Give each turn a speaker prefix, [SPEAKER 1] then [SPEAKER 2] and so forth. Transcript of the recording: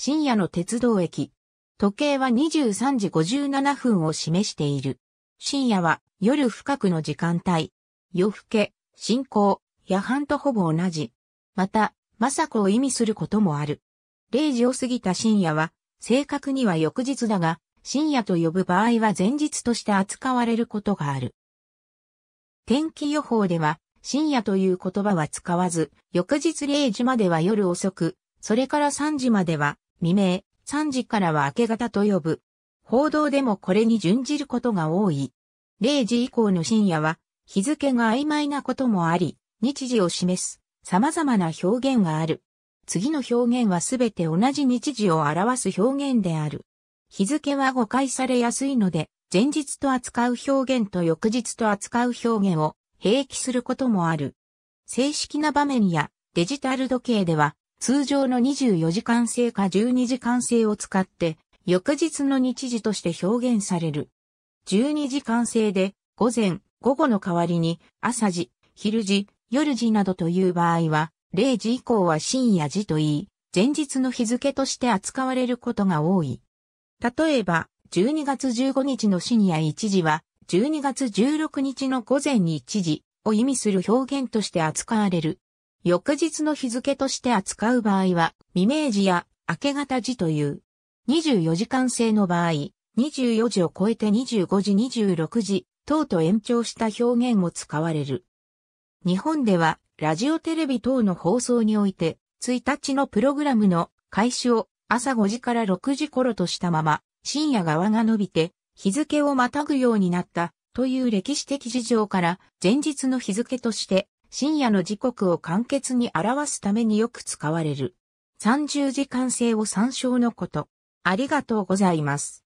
[SPEAKER 1] 深夜の鉄道駅。時計は23時57分を示している。深夜は夜深くの時間帯。夜更け、進行、夜半とほぼ同じ。また、雅子を意味することもある。0時を過ぎた深夜は、正確には翌日だが、深夜と呼ぶ場合は前日として扱われることがある。天気予報では、深夜という言葉は使わず、翌日0時までは夜遅く、それから3時までは未明、3時からは明け方と呼ぶ。報道でもこれに準じることが多い。0時以降の深夜は、日付が曖昧なこともあり、日時を示す様々な表現がある。次の表現はすべて同じ日時を表す表現である。日付は誤解されやすいので、前日と扱う表現と翌日と扱う表現を併記することもある。正式な場面やデジタル時計では通常の24時間制か12時間制を使って、翌日の日時として表現される。12時間制で、午前、午後の代わりに、朝時、昼時、夜時などという場合は、0時以降は深夜時と言い、前日の日付として扱われることが多い。例えば、12月15日の深夜1時は、12月16日の午前1時を意味する表現として扱われる。翌日の日付として扱う場合は、未明時や明け方時という。24時間制の場合、24時を超えて25時26時、等と延長した表現も使われる。日本では、ラジオテレビ等の放送において、1日のプログラムの開始を朝5時から6時頃としたまま、深夜側が伸びて、日付をまたぐようになったという歴史的事情から、前日の日付として深夜の時刻を簡潔に表すためによく使われる。30時間制を参照のこと。ありがとうございます。